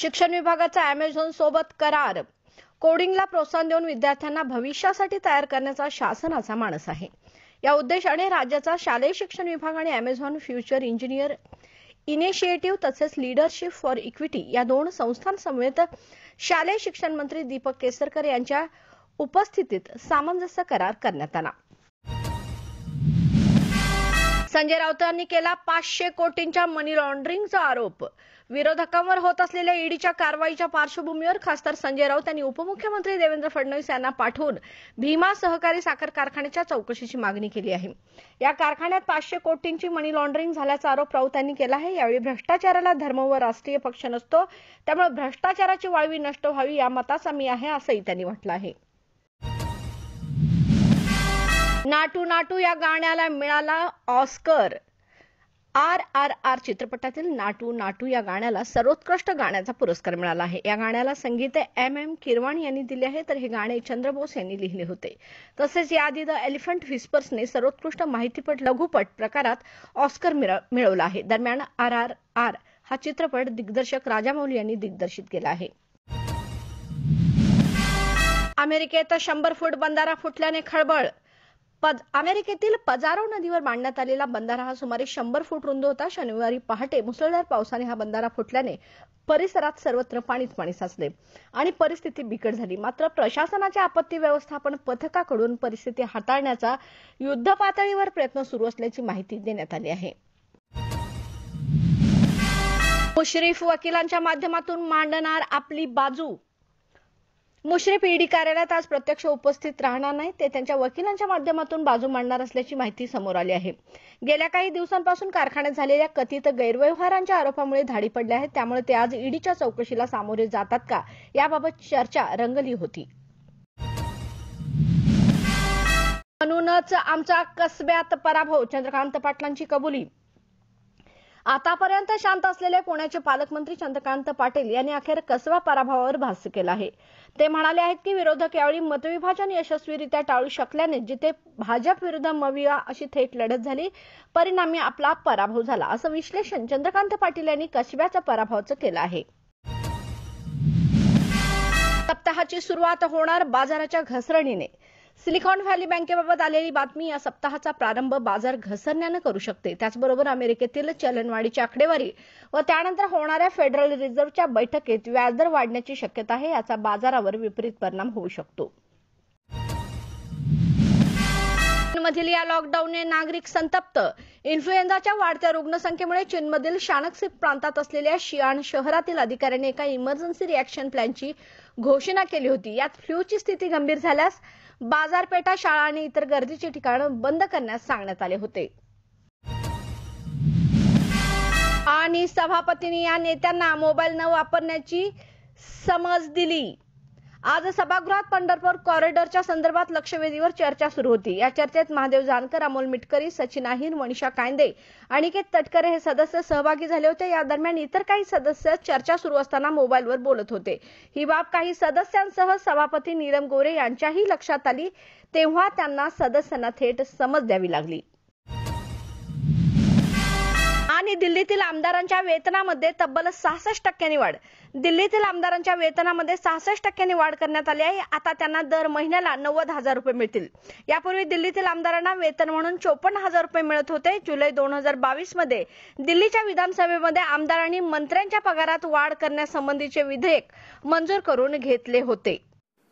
शिक्षण विभागाचा अमेझॉन सोबत करार कोडिंगला प्रोत्साहन देऊन विद्यार्थ्यांना भविष्यासाठी तयार करण्याचा शासनाचा मानस आहे या उद्देशाने राज्याचा शालेय शिक्षण विभाग आणि अमेझॉन फ्युचर इंजिनियर इनिशिएटिव्ह तसेच लीडरशिप फॉर इक्विटी या दोन संस्थांसमवेत शालेय शिक्षण मंत्री दीपक केसरकर यांच्या उपस्थितीत सामंजस्य करार करण्यात आला संजय राऊतांनी केला पाचशे कोटींच्या मनी लॉन्ड्रिंगचा आरोप विरोधकांवर होत असलेल्या ईडीच्या कारवाईच्या पार्श्वभूमीवर खासदार संजय राऊत यांनी उपमुख्यमंत्री देवेंद्र फडणवीस यांना पाठवून भीमा सहकारी साखर कारखान्याच्या चौकशीची मागणी केली आहे या कारखान्यात पाचशे कोटींची मनी लॉन्ड्रिंग झाल्याचा आरोप राऊत यांनी केला आहे यावेळी भ्रष्टाचाराला धर्म व राष्ट्रीय पक्ष नसतो त्यामुळे भ्रष्टाचाराची वाळवी नष्ट व्हावी या मताचा मी आहे असंही त्यांनी म्हटलं आहे नाटू नाटू या गाण्याला मिळाला ऑस्कर आर आर आर चित्रपटातील नाटू नाटू या गाण्याला सर्वोत्कृष्ट गाण्याचा पुरस्कार मिळाला आहे या गाण्याला संगीत एम एम किरवाण यांनी दिले आहे तर हे गाणे चंद्र बोस यांनी लिहिले होते तसेच याआधी द एलिफंट व्हिस्पर्सने सर्वोत्कृष्ट माहितीपट लघुपट प्रकारात ऑस्कर मिळवला आहे दरम्यान आर आर आर हा चित्रपट दिग्दर्शक राजामौली यांनी दिग्दर्शित केला आहे अमेरिकेत शंभर फूट बंधारा फुटल्याने खळबळ पद अमेरिकेतील पजारो नदीवर मांडण्यात आलेला बंधारा हा सुमारे शंभर फूट रुंद होता शनिवारी पहाटे मुसळधार पावसाने हा बंधारा फुटल्याने परिसरात सर्वत्र पाणीच पाणी साचले आणि परिस्थिती बिकट झाली मात्र प्रशासनाच्या आपत्ती व्यवस्थापन पथकाकडून परिस्थिती हाताळण्याचा युद्धपातळीवर प्रयत्न सुरू असल्याची माहिती देण्यात आली आहे मुश्रीफ वकिलांच्या माध्यमातून मांडणार आपली बाजू मुश्रीफ ईडी कार्यालयात आज प्रत्यक्ष उपस्थित राहणार नाही ते त्यांच्या वकिलांच्या माध्यमातून बाजू मांडणार असल्याची माहिती समोर आली आहे गेल्या काही दिवसांपासून कारखान्यात झालेल्या कथित गैरव्यवहारांच्या आरोपामुळे धाडी पडल्या आहेत त्यामुळे ते आज ईडीच्या चौकशीला सामोरे जातात का याबाबत चर्चा रंगली होती म्हणूनच आमचा कसब्यात पराभव चंद्रकांत पाटलांची कबुली आतापर्यंत शांत असलेले पुण्याचे पालकमंत्री चंद्रकांत पाटील यांनी अखेर कसवा पराभवावर भाष्य केलं आहे ते म्हणाले आहेत की विरोधक यावेळी मतविभाजन यशस्वीरित्या टाळू शकल्याने जिथे भाजप विरुद्ध मविया अशी थेट लढत झाली परिणामी आपला पराभव झाला असं विश्लेषण चंद्रकांत पाटील यांनी कसब्याच्या पराभवाचं केलं आहे सप्ताहाची सुरुवात होणार बाजाराच्या घसरणीने सिलिकॉन व्हॅली बँकेबाबत आलेली बातमी या सप्ताहाचा प्रारंभ बाजार घसरण्यानं करू शकते त्याचबरोबर अमेरिकेतील चलनवाढीची आकडेवारी व त्यानंतर होणाऱ्या फेडरल रिझर्व्हच्या बैठकीत व्याजदर वाढण्याची शक्यता आहे याचा बाजारावर विपरीत परिणाम होऊ शकतो चीनमधील या लॉकडाऊनने नागरिक संतप्त इन्फ्लुएन्झाच्या वाढत्या रुग्णसंख्येमुळे चीनमधील शानकसिप प्रांतात असलेल्या शियाण शहरातील अधिकाऱ्यांनी एका इमर्जन्सी रिॲक्शन प्लॅनची घोषणा केली होती यात फ्लूची स्थिती गंभीर झाल्यास बाजारपेठा शाळा आणि इतर गर्दीची ठिकाणं बंद करण्यास सांगण्यात आले होते आणि सभापतींनी या नेत्यांना मोबाईल न वापरण्याची समज दिली आज सभागृहात पंढरपूर कॉरिडॉरच्या संदर्भात लक्षवेधीवर चर्चा सुरू होती या चर्चेत महादेव जानकर अमोल मिटकरी सचिन अहिर मनीषा कांदे अनिकेत तटकरे हे सदस्य सहभागी झाले होते या दरम्यान इतर काही सदस्य चर्चा सुरू असताना मोबाईलवर बोलत होते ही बाब काही सदस्यांसह सभापती नीलम गोरे यांच्याही लक्षात आली तेव्हा त्यांना सदस्यांना थेट समज द्यावी लागली आणि दिल्लीतील आमदारांच्या वेतनामध्ये तब्बल सहासष्ट टक्क्यांनी वाढ दिल्लीतील आमदारांच्या वेतनामध्ये सहासष्ट टक्क्यांनी वाढ करण्यात आली आहे आता त्यांना दर महिन्याला नव्वद हजार रुपये मिळतील यापूर्वी दिल्लीतील आमदारांना वेतन म्हणून चोपन्न हजार रुपये मिळत होते जुलै दोन हजार बावीस मध्ये दिल्लीच्या विधानसभेमध्ये आमदारांनी मंत्र्यांच्या पगारात वाढ करण्यासंबंधीचे विधेयक मंजूर करून घेतले होते